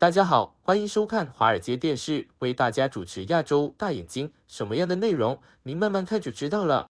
大家好，欢迎收看华尔街电视，为大家主持《亚洲大眼睛》，什么样的内容，您慢慢看就知道了。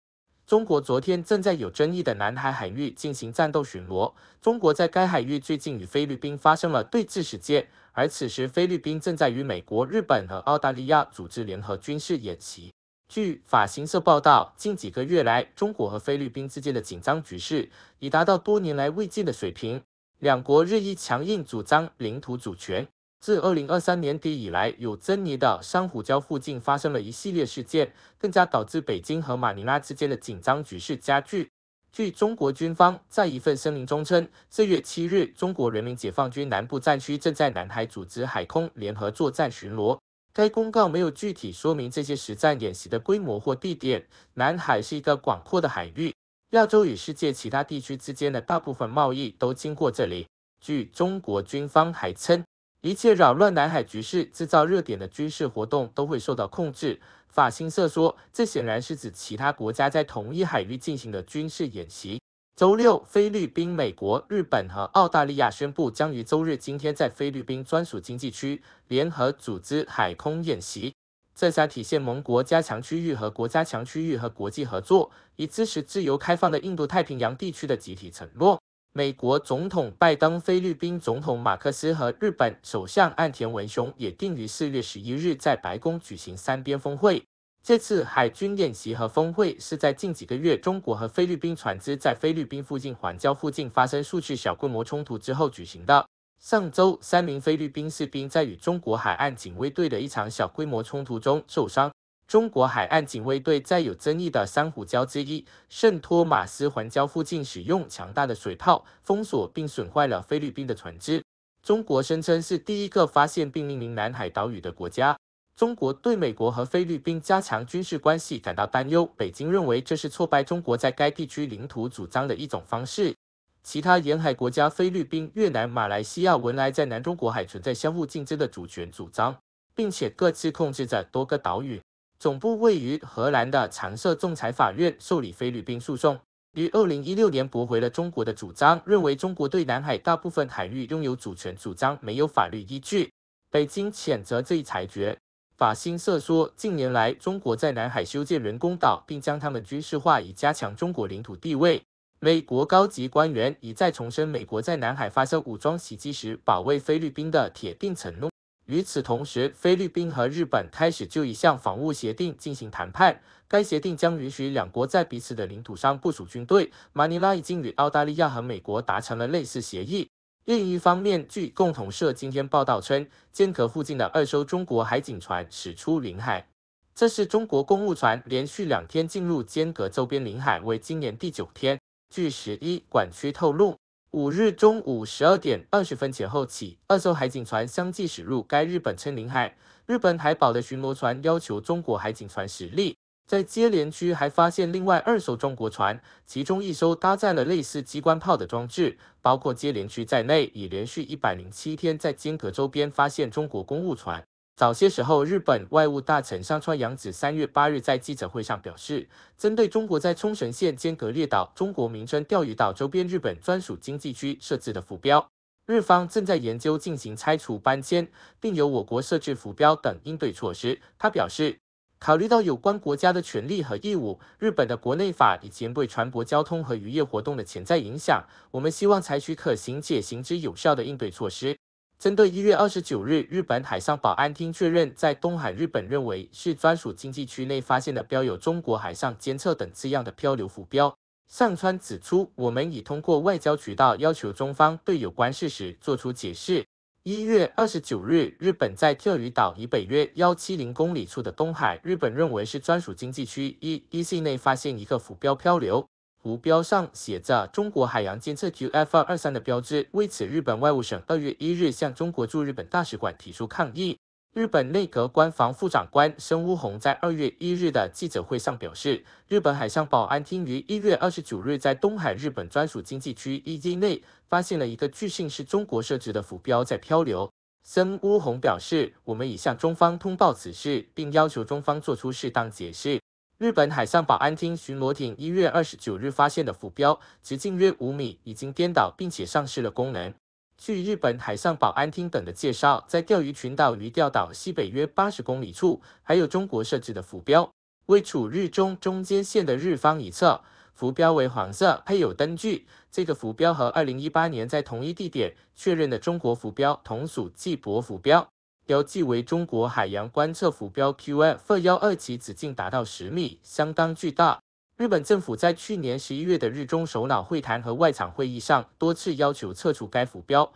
中国昨天正在有争议的南海海域进行战斗巡逻。中国在该海域最近与菲律宾发生了对峙事件，而此时菲律宾正在与美国、日本和澳大利亚组织联合军事演习。据法新社报道，近几个月来，中国和菲律宾之间的紧张局势已达到多年来未见的水平，两国日益强硬主张领土主权。自二零二三年底以来，有争议的珊瑚礁附近发生了一系列事件，更加导致北京和马尼拉之间的紧张局势加剧。据中国军方在一份声明中称，四月七日，中国人民解放军南部战区正在南海组织海空联合作战巡逻。该公告没有具体说明这些实战演习的规模或地点。南海是一个广阔的海域，亚洲与世界其他地区之间的大部分贸易都经过这里。据中国军方还称。一切扰乱南海局势、制造热点的军事活动都会受到控制。法新社说，这显然是指其他国家在同一海域进行的军事演习。周六，菲律宾、美国、日本和澳大利亚宣布将于周日今天在菲律宾专属经济区联合组织海空演习。这将体现盟国加强区域和国家强区域和国际合作，以支持自由开放的印度太平洋地区的集体承诺。美国总统拜登、菲律宾总统马克思和日本首相岸田文雄也定于四月十一日在白宫举行三边峰会。这次海军演习和峰会是在近几个月中国和菲律宾船只在菲律宾附近环礁附近发生数次小规模冲突之后举行的。上周，三名菲律宾士兵在与中国海岸警卫队的一场小规模冲突中受伤。中国海岸警卫队在有争议的珊瑚礁之一圣托马斯环礁附近使用强大的水炮封锁并损坏了菲律宾的船只。中国声称是第一个发现并命名南海岛屿的国家。中国对美国和菲律宾加强军事关系感到担忧，北京认为这是挫败中国在该地区领土主张的一种方式。其他沿海国家，菲律宾、越南、马来西亚、文莱在南中国海存在相互竞争的主权主张，并且各自控制着多个岛屿。总部位于荷兰的常设仲裁法院受理菲律宾诉讼，于二零一六年驳回了中国的主张，认为中国对南海大部分海域拥有主权主张没有法律依据。北京谴责这一裁决。法新社说，近年来中国在南海修建人工岛，并将它们军事化，以加强中国领土地位。美国高级官员一再重申，美国在南海发生武装袭击时保卫菲律宾的铁定承诺。与此同时，菲律宾和日本开始就一项防务协定进行谈判，该协定将允许两国在彼此的领土上部署军队。马尼拉已经与澳大利亚和美国达成了类似协议。另一方面，据共同社今天报道称，尖阁附近的二艘中国海警船驶出领海，这是中国公务船连续两天进入尖阁周边领海为今年第九天。据十一管区透露。五日中午十二点二十分前后起，二艘海警船相继驶入该日本称领海。日本海保的巡逻船要求中国海警船驶离，在接连区还发现另外二艘中国船，其中一艘搭载了类似机关炮的装置。包括接连区在内，已连续一百零七天在尖阁周边发现中国公务船。早些时候，日本外务大臣山川洋子三月八日在记者会上表示，针对中国在冲绳县尖阁列岛、中国名争钓鱼岛周边日本专属经济区设置的浮标，日方正在研究进行拆除、搬迁，并由我国设置浮标等应对措施。他表示，考虑到有关国家的权利和义务、日本的国内法以及对船舶交通和渔业活动的潜在影响，我们希望采取可行且行之有效的应对措施。针对一月二十九日，日本海上保安厅确认在东海日本认为是专属经济区内发现的标有“中国海上监测”等字样的漂流浮标，上川指出，我们已通过外交渠道要求中方对有关事实作出解释。一月二十九日，日本在钓鱼岛以北约幺七零公里处的东海，日本认为是专属经济区一 e c 内发现一个浮标漂流。浮标上写着“中国海洋监测局 f 二二三”的标志，为此，日本外务省二月一日向中国驻日本大使馆提出抗议。日本内阁官房副长官生屋宏在二月一日的记者会上表示，日本海上保安厅于一月二十九日在东海日本专属经济区 e z 内发现了一个据信是中国设置的浮标在漂流。生屋宏表示，我们已向中方通报此事，并要求中方做出适当解释。日本海上保安厅巡逻艇一月二十九日发现的浮标，直径约五米，已经颠倒并且丧失了功能。据日本海上保安厅等的介绍，在钓鱼群岛离钓岛西北约八十公里处，还有中国设置的浮标，位处日中中间线的日方一侧。浮标为黄色，配有灯具。这个浮标和二零一八年在同一地点确认的中国浮标同属季伯浮标。标记为中国海洋观测浮标 QF 二幺二，其直径达到十米，相当巨大。日本政府在去年十一月的日中首脑会谈和外长会议上多次要求撤除该浮标，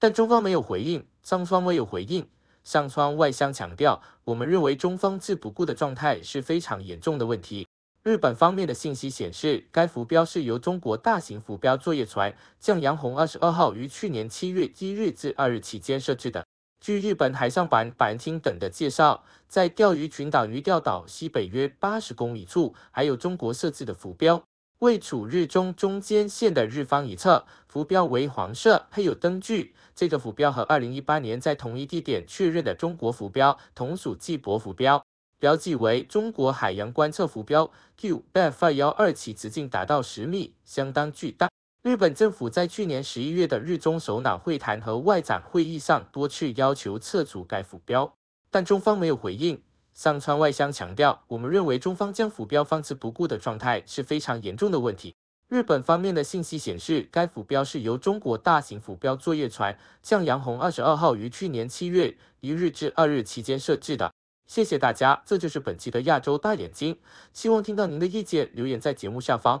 但中方没有回应。上川未有回应。上川外相强调，我们认为中方置不顾的状态是非常严重的问题。日本方面的信息显示，该浮标是由中国大型浮标作业船“向阳红二十二号”于去年七月一日至二日期间设置的。据日本海上版版厅等的介绍，在钓鱼群岛渔钓岛西北约八十公里处，还有中国设置的浮标，位处日中中间线的日方一侧。浮标为黄色，配有灯具。这个浮标和2018年在同一地点确认的中国浮标同属纪博浮标，标记为中国海洋观测浮标 QBF 二幺二七，直径达到十米，相当巨大。日本政府在去年十一月的日中首脑会谈和外长会议上多次要求撤除该浮标，但中方没有回应。上川外相强调，我们认为中方将浮标放置不顾的状态是非常严重的问题。日本方面的信息显示，该浮标是由中国大型浮标作业船“向阳红二十二号”于去年七月一日至二日期间设置的。谢谢大家，这就是本期的亚洲大眼睛，希望听到您的意见，留言在节目下方。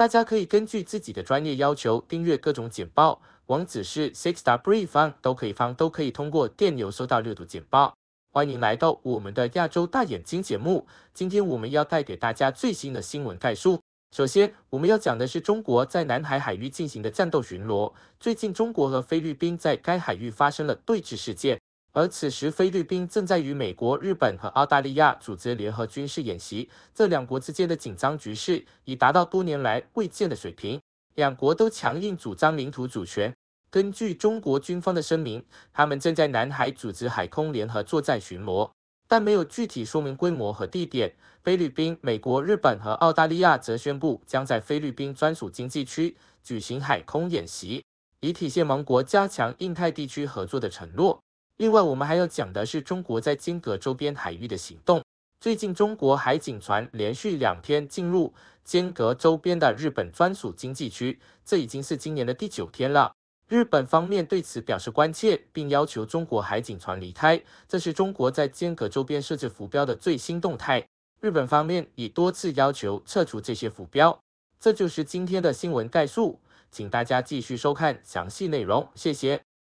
大家可以根据自己的专业要求订阅各种简报，网址是 six star brief 方都可以方都可以通过电邮收到热度简报。欢迎来到我们的亚洲大眼睛节目，今天我们要带给大家最新的新闻概述。首先，我们要讲的是中国在南海海域进行的战斗巡逻。最近，中国和菲律宾在该海域发生了对峙事件。而此时，菲律宾正在与美国、日本和澳大利亚组织联合军事演习。这两国之间的紧张局势已达到多年来未见的水平。两国都强硬主张领土主权。根据中国军方的声明，他们正在南海组织海空联合作战巡逻，但没有具体说明规模和地点。菲律宾、美国、日本和澳大利亚则宣布将在菲律宾专属经济区举行海空演习，以体现盟国加强印太地区合作的承诺。另外，我们还要讲的是中国在间阁周边海域的行动。最近，中国海警船连续两天进入间阁周边的日本专属经济区，这已经是今年的第九天了。日本方面对此表示关切，并要求中国海警船离开。这是中国在间阁周边设置浮标的最新动态。日本方面已多次要求撤除这些浮标。这就是今天的新闻概述，请大家继续收看详细内容。谢谢。